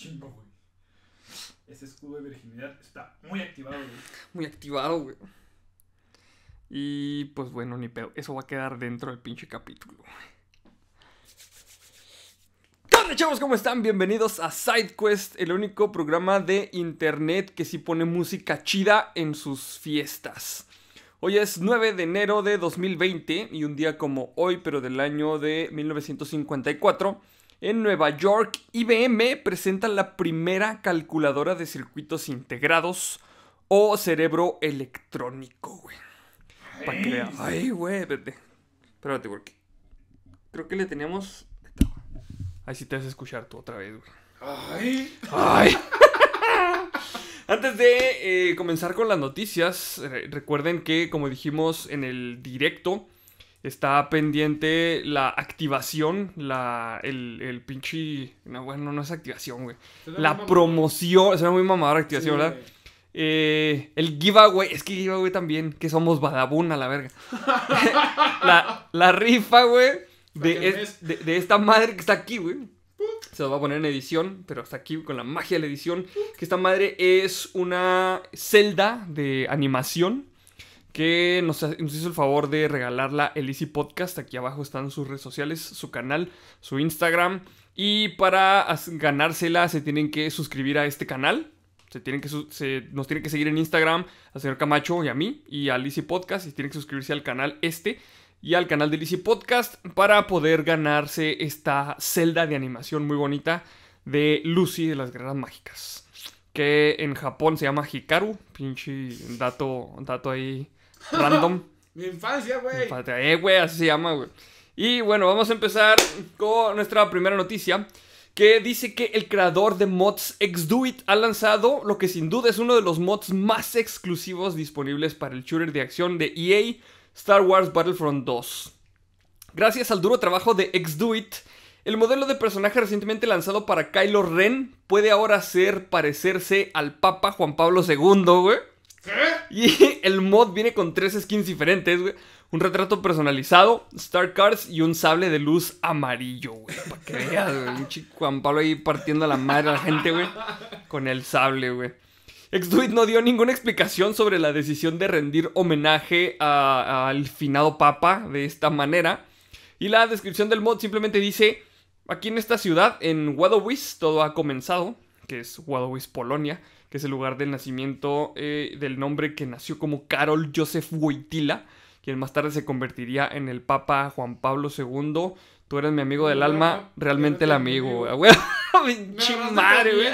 chingo, güey. Ese escudo de virginidad está muy activado, güey. Muy activado, güey. Y pues bueno, ni pedo. Eso va a quedar dentro del pinche capítulo, güey. chavos, ¿cómo están? Bienvenidos a SideQuest, el único programa de internet que sí pone música chida en sus fiestas. Hoy es 9 de enero de 2020 y un día como hoy, pero del año de 1954, en Nueva York, IBM presenta la primera calculadora de circuitos integrados o cerebro electrónico, güey. Ay, güey, espérate. Espérate, güey. Creo que le teníamos. Ay, sí te vas a escuchar tú otra vez, güey. Ay. Ay. Antes de eh, comenzar con las noticias, recuerden que, como dijimos en el directo, Está pendiente la activación, la, el, el pinche... No, bueno, no es activación, güey. La promoción, una muy mamadora activación, ¿verdad? Eh, el giveaway, es que giveaway también, que somos badabun a la verga. la, la, rifa, güey, de, de, esta madre que está aquí, güey. Se lo va a poner en edición, pero está aquí con la magia de la edición. Que esta madre es una celda de animación que nos, hizo el favor de regalarla el Easy Podcast. Aquí abajo están sus redes sociales, su canal, su Instagram. Y para ganársela se tienen que suscribir a este canal. Se tienen que nos tienen que seguir en Instagram al señor Camacho y a mí y a Easy Podcast. Y tienen que suscribirse al canal este y al canal de Easy Podcast para poder ganarse esta celda de animación muy bonita de Lucy de las Guerras Mágicas. Que en Japón se llama Hikaru. Pinche dato, dato ahí random. Mi infancia, güey. Eh, güey, así se llama, güey. Y bueno, vamos a empezar con nuestra primera noticia. Que dice que el creador de mods XDuit ha lanzado lo que sin duda es uno de los mods más exclusivos disponibles para el shooter de acción de EA, Star Wars Battlefront 2. Gracias al duro trabajo de XDuit, el modelo de personaje recientemente lanzado para Kylo Ren puede ahora ser parecerse al Papa Juan Pablo II, güey. ¿Qué? Y el mod viene con tres skins diferentes, güey. Un retrato personalizado, Star Cards y un sable de luz amarillo, güey. Para que veas, güey. Un chico Juan Pablo ahí partiendo a la madre a la gente, güey. Con el sable, güey. no dio ninguna explicación sobre la decisión de rendir homenaje al finado Papa de esta manera. Y la descripción del mod simplemente dice: Aquí en esta ciudad, en Wadowice, todo ha comenzado, que es Wadowice, Polonia que es el lugar del nacimiento eh, del nombre que nació como Carol Joseph Wojtyla, quien más tarde se convertiría en el Papa Juan Pablo II. Tú eres mi amigo del alma, realmente el amigo, ah, güey. madre, güey.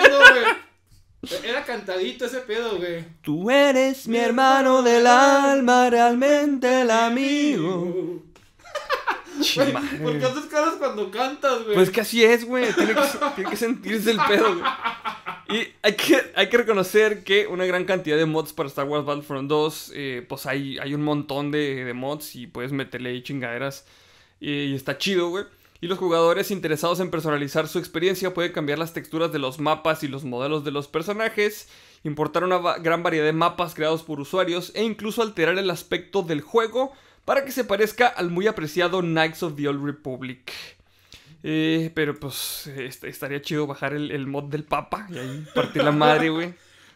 Era cantadito ese pedo, güey. Tú eres mi hermano del alma, realmente el amigo. ¿Por qué haces caras cuando cantas, güey? Pues que así es, güey. Tiene que, sentirse el pedo, güey. Y hay que, hay que reconocer que una gran cantidad de mods para Star Wars Battlefront 2, eh, pues hay, hay un montón de, mods y puedes meterle ahí chingaderas. y está chido, güey. Y los jugadores interesados en personalizar su experiencia pueden cambiar las texturas de los mapas y los modelos de los personajes, importar una gran variedad de mapas creados por usuarios e incluso alterar el aspecto del juego para que se parezca al muy apreciado Knights of the Old Republic. Eh, pero pues estaría chido bajar el, mod del Papa y ahí partir la madre, güey,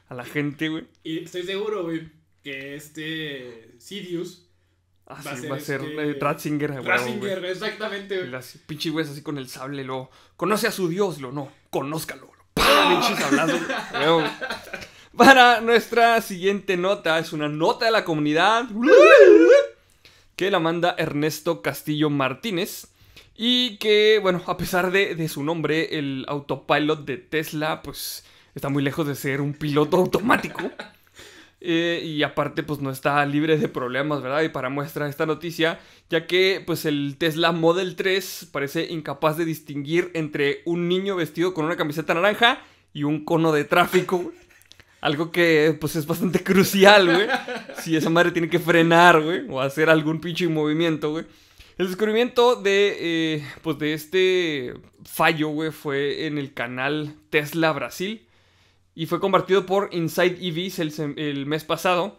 a la gente, güey. Y estoy seguro, güey, que este Sirius Ah, va, a ser este eh, Ratzinger, güey. Ratzinger, exactamente, güey. Las pinches güeyes así con el sable, lo. Conoce a su dios, lo no. Conózcalo. Para nuestra siguiente nota, es una nota de la comunidad. que la manda Ernesto Castillo Martínez. Y que, bueno, a pesar de, su nombre, el autopilot de Tesla, pues está muy lejos de ser un piloto automático. Eh, y aparte, pues no está libre de problemas, ¿verdad? Y para muestra esta noticia, ya que pues el Tesla Model 3 parece incapaz de distinguir entre un niño vestido con una camiseta naranja y un cono de tráfico. Algo que, pues, es bastante crucial, güey. Si esa madre tiene que frenar, güey, o hacer algún pinche movimiento, güey. El descubrimiento de, eh, pues, de este fallo, güey, fue en el canal Tesla Brasil. Y fue compartido por Inside EVs el, mes pasado.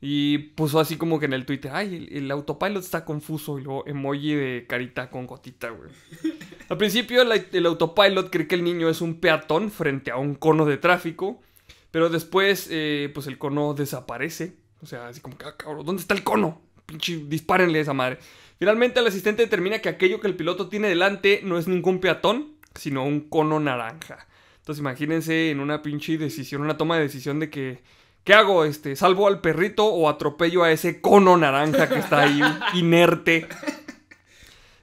Y puso así como que en el Twitter, ay, el, autopilot está confuso. Y luego emoji de carita con gotita, güey. Al principio el autopilot cree que el niño es un peatón frente a un cono de tráfico. Pero después, eh, pues el cono desaparece. O sea, así como que, ah, cabrón, ¿dónde está el cono? Pinche, dispárenle a esa madre. Finalmente, el asistente determina que aquello que el piloto tiene delante no es ningún peatón, sino un cono naranja. Entonces, imagínense en una pinche decisión, una toma de decisión de que, ¿qué hago? Este, ¿Salvo al perrito o atropello a ese cono naranja que está ahí inerte?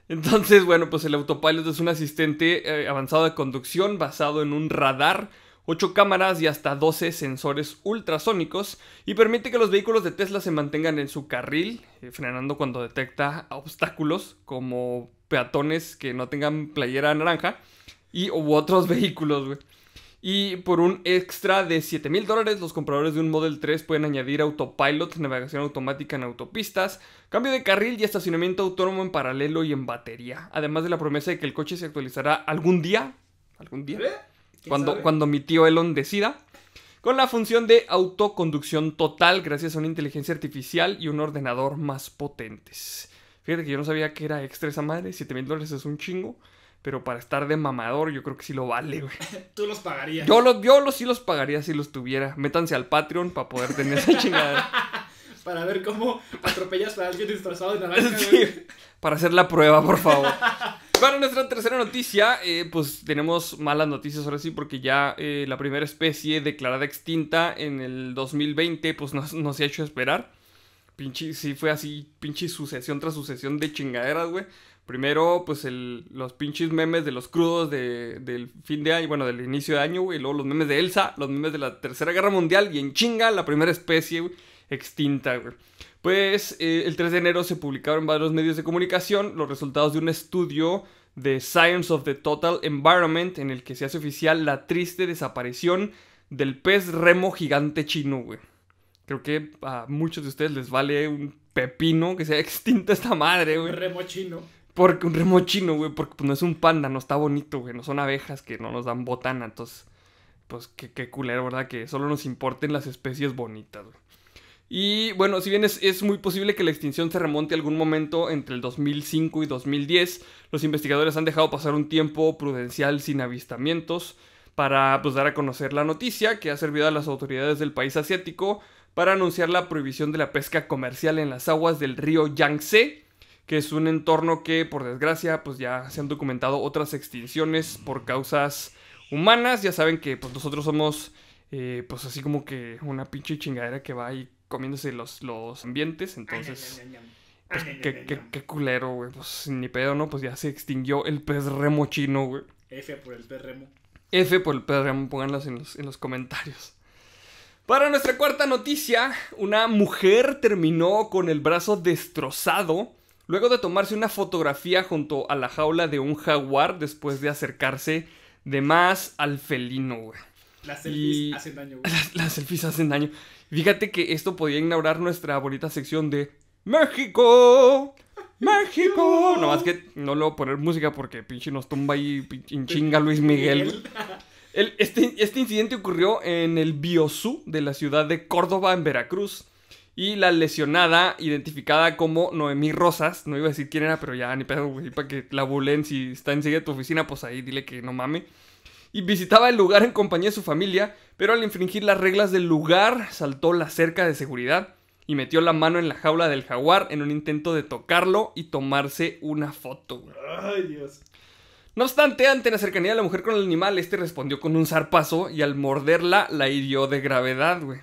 Entonces, bueno, pues el autopilot es un asistente eh, avanzado de conducción basado en un radar 8 cámaras y hasta 12 sensores ultrasónicos y permite que los vehículos de Tesla se mantengan en su carril, eh, frenando cuando detecta obstáculos como peatones que no tengan playera naranja y u otros vehículos, güey. Y por un extra de 7 mil dólares, los compradores de un Model 3 pueden añadir autopilot, navegación automática en autopistas, cambio de carril y estacionamiento autónomo en paralelo y en batería. Además de la promesa de que el coche se actualizará algún día. ¿Algún día? ¿Eh? Cuando, cuando mi tío Elon decida. Con la función de autoconducción total gracias a una inteligencia artificial y un ordenador más potentes. Fíjate que yo no sabía que era extra esa madre. 7 mil dólares es un chingo. Pero para estar de mamador, yo creo que sí lo vale, Tú los pagarías. Yo los, yo sí los pagaría si los tuviera. Métanse al Patreon para poder tener esa chingada. para ver cómo atropellas a alguien disfrazado de naranja, sí, Para hacer la prueba, por favor. Para nuestra tercera noticia, eh, pues tenemos malas noticias ahora sí, porque ya eh, la primera especie declarada extinta en el 2020, pues no, se ha hecho esperar. Pinche, sí fue así, pinche sucesión tras sucesión de chingaderas, güey. Primero, pues los pinches memes de los crudos del fin de año, bueno, del inicio de año, güey. luego los memes de Elsa, los memes de la Tercera Guerra Mundial y en chinga la primera especie, güey extinta, güey. Pues eh, el 3 de enero se publicaron varios medios de comunicación los resultados de un estudio de Science of the Total Environment en el que se hace oficial la triste desaparición del pez remo gigante chino, güey. Creo que a muchos de ustedes les vale un pepino que sea extinta esta madre, güey. Un Remo chino. Porque un remo chino, güey, porque pues, no es un panda, no está bonito, güey, no son abejas que no nos dan botana, entonces, pues qué, qué culero, ¿verdad? Que solo nos importen las especies bonitas, güey. Y bueno, si bien es, es, muy posible que la extinción se remonte a algún momento entre el 2005 y 2010, los investigadores han dejado pasar un tiempo prudencial sin avistamientos para pues, dar a conocer la noticia que ha servido a las autoridades del país asiático para anunciar la prohibición de la pesca comercial en las aguas del río Yangtze, que es un entorno que por desgracia pues ya se han documentado otras extinciones por causas humanas, ya saben que pues nosotros somos eh, pues así como que una pinche chingadera que va y comiéndose los, ambientes, entonces... qué, qué, qué, culero, güey. Pues ni pedo, ¿no? Pues ya se extinguió el pez remo chino, güey. F por el pez remo. F por el pez remo, pónganlas en los, comentarios. Para nuestra cuarta noticia, una mujer terminó con el brazo destrozado luego de tomarse una fotografía junto a la jaula de un jaguar después de acercarse de más al felino, güey. Las selfies hacen daño, güey. las selfies hacen daño. Fíjate que esto podía inaugurar nuestra bonita sección de México. México. No más que no lo poner música porque pinche nos tumba ahí pinche chinga Luis Miguel. este, este incidente ocurrió en el Biosú de la ciudad de Córdoba, en Veracruz. Y la lesionada, identificada como Noemí Rosas, no iba a decir quién era, pero ya ni pedo, güey, para que la bulen. Si está enseguida de tu oficina, pues ahí dile que no mame y visitaba el lugar en compañía de su familia, pero al infringir las reglas del lugar saltó la cerca de seguridad y metió la mano en la jaula del jaguar en un intento de tocarlo y tomarse una foto. Ay, Dios. No obstante, ante la cercanía de la mujer con el animal, este respondió con un zarpazo y al morderla la hirió de gravedad, güey.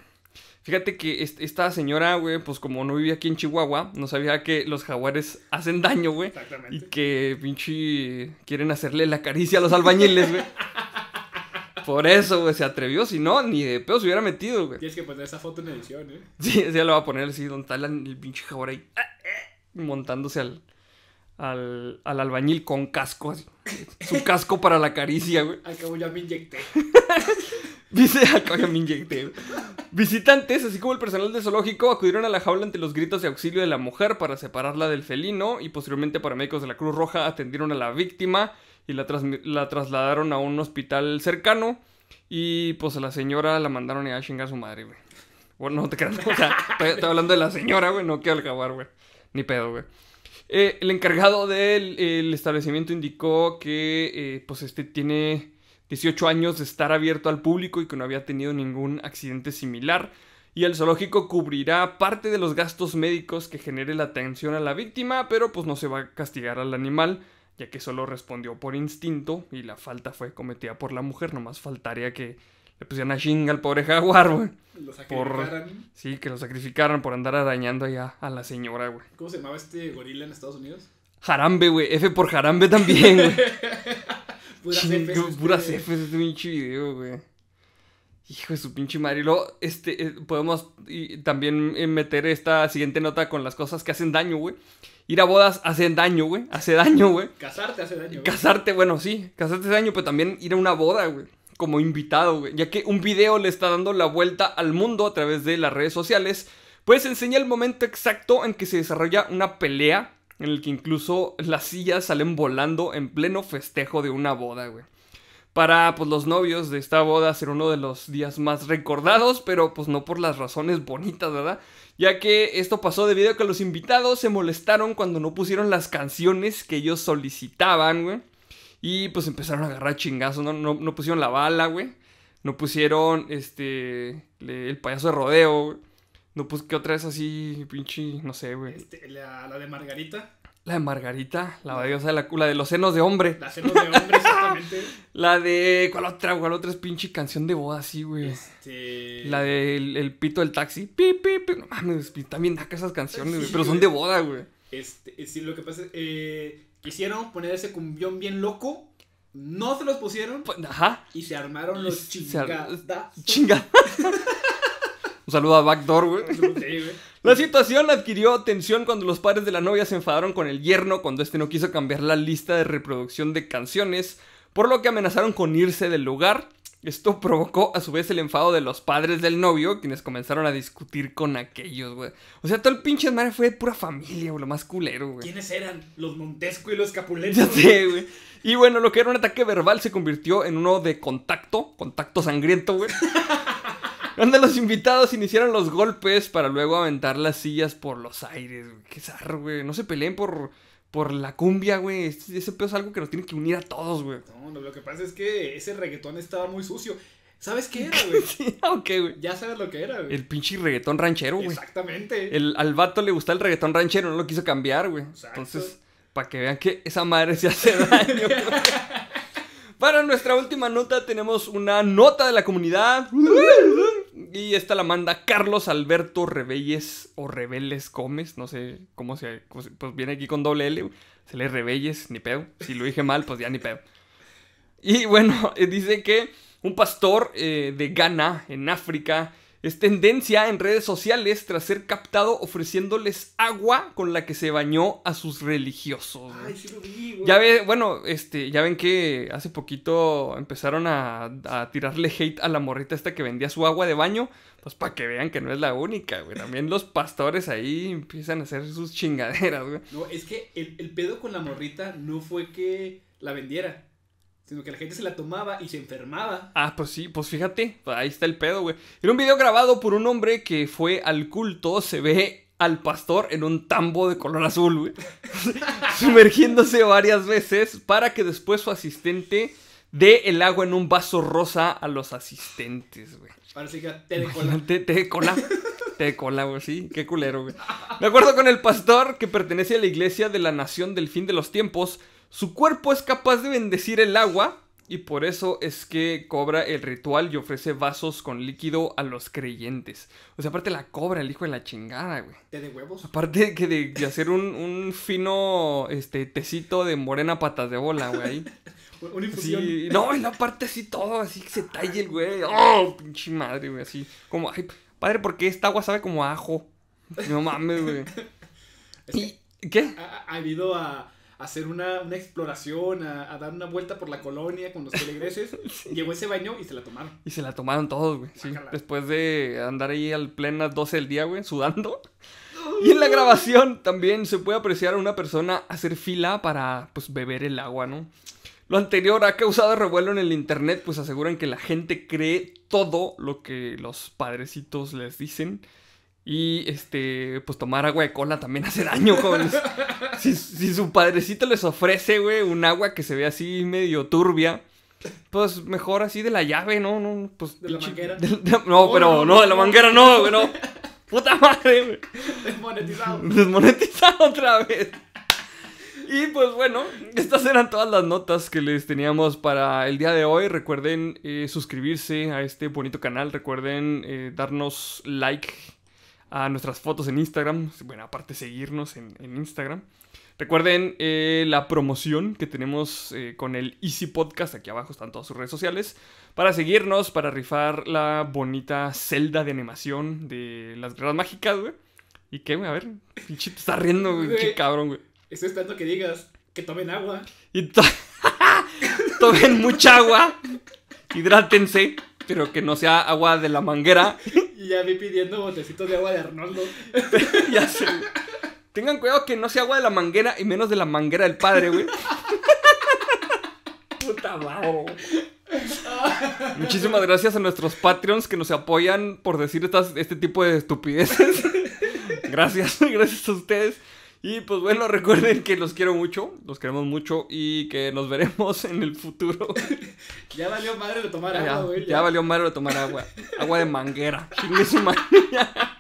Fíjate que esta señora, güey, pues como no vivía aquí en Chihuahua, no sabía que los jaguares hacen daño, güey. Exactamente. Y que pinche quieren hacerle la caricia a los albañiles, güey. Por eso, güey, se atrevió. Si no, ni de pedo se hubiera metido, güey. Tienes que poner esa foto en edición, ¿eh? Sí, ya lo va a poner así, donde está el pinche jabón ahí. Ah, ah, montándose al, al, al albañil con casco, así. Su casco para la caricia, güey. Acabo ya me inyecté. Dice, acabo ya me inyecté. Visitantes, así como el personal de zoológico, acudieron a la jaula ante los gritos de auxilio de la mujer para separarla del felino y posteriormente paramédicos de la Cruz Roja atendieron a la víctima y la, trasladaron a un hospital cercano. Y pues a la señora la mandaron a chingar a su madre, güey. Bueno, no te creas, o estoy, hablando de la señora, güey, no quiero acabar, güey. Ni pedo, güey. Eh, el encargado del establecimiento indicó que, eh, pues, este tiene 18 años de estar abierto al público y que no había tenido ningún accidente similar. Y el zoológico cubrirá parte de los gastos médicos que genere la atención a la víctima, pero pues no se va a castigar al animal ya que solo respondió por instinto y la falta fue cometida por la mujer, nomás faltaría que le pusieran a chinga al pobre jaguar, güey. Lo sacrificaran. sí, que lo sacrificaran por andar arañando allá a la señora, güey. ¿Cómo se llamaba este gorila en Estados Unidos? Jarambe, güey. F por jarambe también, güey. puras Fs. puras Fs este pinche video, güey. Hijo de su pinche madre. Y luego, este, eh, podemos también eh, meter esta siguiente nota con las cosas que hacen daño, güey ir a bodas hace daño, güey. Hace daño, güey. Casarte hace daño. Casarte, bueno, sí. Casarte hace daño, pero también ir a una boda, güey. Como invitado, güey. Ya que un video le está dando la vuelta al mundo a través de las redes sociales. Pues enseña el momento exacto en que se desarrolla una pelea. En el que incluso las sillas salen volando en pleno festejo de una boda, güey. Para pues, los novios de esta boda ser uno de los días más recordados, pero pues no por las razones bonitas, ¿verdad? ya que esto pasó debido a que los invitados se molestaron cuando no pusieron las canciones que ellos solicitaban, güey. Y pues empezaron a agarrar chingazos, no, no, pusieron la bala, güey. No pusieron, este, el payaso de rodeo, No, pusieron ¿qué otra vez así, pinche, no sé, güey? Este, la de Margarita. La de Margarita, la de, o sea, la, la, de los senos de hombre. La senos de hombre, exactamente. la de. ¿Cuál otra? ¿Cuál otra es pinche canción de boda así, güey? Este... La de, el pito del taxi. Pi, pi, pi. No mames, también da esas canciones, güey. Pero son de boda, güey. Este, eh, sí, lo que pasa es. Eh, quisieron poner ese cumbión bien loco. No se los pusieron. Pues, ajá. Y se armaron los chingadas. Un saludo a Backdoor, güey. la situación adquirió tensión cuando los padres de la novia se enfadaron con el yerno cuando este no quiso cambiar la lista de reproducción de canciones, por lo que amenazaron con irse del lugar. Esto provocó a su vez el enfado de los padres del novio, quienes comenzaron a discutir con aquellos, güey. O sea, todo el pinche madre fue de pura familia, güey, lo más culero, güey. ¿Quiénes eran? Los Montesco y los Capuletos. güey. Y bueno, lo que era un ataque verbal se convirtió en uno de contacto, contacto sangriento, güey. Cuando los invitados iniciaron los golpes para luego aventar las sillas por los aires. Qué zarro, güey. No se peleen por, por la cumbia, güey. Ese, pedo es algo que nos tiene que unir a todos, güey. No, lo que pasa es que ese reggaetón estaba muy sucio. ¿Sabes qué era, güey? sí, ok, güey. Ya sabes lo que era, güey. El pinche reggaetón ranchero, güey. Exactamente. El, al vato le gustaba el reggaetón ranchero, no lo quiso cambiar, güey. Entonces, para que vean que esa madre se hace daño. Para nuestra última nota tenemos una nota de la comunidad. Y esta la manda Carlos Alberto Rebelles o rebelles Gómez, no sé cómo se. Pues viene aquí con doble L, se lee Rebelles, ni pedo. Si lo dije mal, pues ya ni pedo. Y bueno, dice que un pastor eh, de Ghana, en África, es tendencia en redes sociales tras ser captado ofreciéndoles agua con la que se bañó a sus religiosos. Ya ve, bueno, este, ya ven que hace poquito empezaron a, tirarle hate a la morrita esta que vendía su agua de baño. Pues para que vean que no es la única, güey. También los pastores ahí empiezan a hacer sus chingaderas, güey. No, es que el, el pedo con la morrita no fue que la vendiera. Sino que la gente se la tomaba y se enfermaba. Ah, pues sí, pues fíjate, ahí está el pedo, güey. En un video grabado por un hombre que fue al culto, se ve al pastor en un tambo de color azul, güey. sumergiéndose varias veces para que después su asistente dé el agua en un vaso rosa a los asistentes, güey. Parece que te de cola. Te, de cola. te de cola, güey, sí. Qué culero, güey. Me acuerdo con el pastor que pertenece a la iglesia de la Nación del Fin de los Tiempos su cuerpo es capaz de bendecir el agua y por eso es que cobra el ritual y ofrece vasos con líquido a los creyentes. O sea, aparte la cobra el hijo de la chingada, güey. ¿Te de huevos? Aparte que de, hacer un, fino este tecito de morena patas de bola, güey. Una infusión. no, y parte así todo, así que se talle el güey. ¡Oh, pinche madre, güey! Así como, ay, padre, ¿por qué esta agua sabe como ajo? No mames, güey. ¿Y, ¿Qué? Ha, ha habido a hacer una, exploración, a, dar una vuelta por la colonia con los feligreses. Llegó ese baño y se la tomaron. Y se la tomaron todos, güey. Después de andar ahí al plenas 12 del día, güey, sudando. Y en la grabación también se puede apreciar a una persona hacer fila para pues beber el agua, ¿no? Lo anterior ha causado revuelo en el internet, pues aseguran que la gente cree todo lo que los padrecitos les dicen. Y este, pues tomar agua de cola también hace daño, jóvenes. si, su padrecito les ofrece, güey, un agua que se ve así medio turbia, pues mejor así de la llave, ¿no? Pues, de la manguera. no, pero oh, no, de la manguera no, güey, no. Puta madre, güey. Desmonetizado. Desmonetizado otra vez. Y pues bueno, estas eran todas las notas que les teníamos para el día de hoy. Recuerden eh, suscribirse a este bonito canal. Recuerden eh, darnos like a nuestras fotos en Instagram. Bueno, aparte seguirnos en, Instagram. Recuerden eh, la promoción que tenemos eh, con el Easy Podcast. Aquí abajo están todas sus redes sociales. Para seguirnos, para rifar la bonita celda de animación de las guerras mágicas, güey. ¿Y qué, güey? A ver, pinche, te está riendo, güey. cabrón, güey. Estoy esperando que digas que tomen agua. Y tomen mucha agua. Hidrátense pero que no sea agua de la manguera. Y ya vi pidiendo botecitos de agua de Arnoldo. ya sé. Tengan cuidado que no sea agua de la manguera y menos de la manguera del padre, güey. Puta madre. Muchísimas gracias a nuestros Patreons que nos apoyan por decir este tipo de estupideces. Gracias, gracias a ustedes. Y pues bueno, recuerden que los quiero mucho, los queremos mucho y que nos veremos en el futuro. ya valió madre de tomar agua, güey. Ya. valió madre de tomar agua. Agua de manguera. Sin su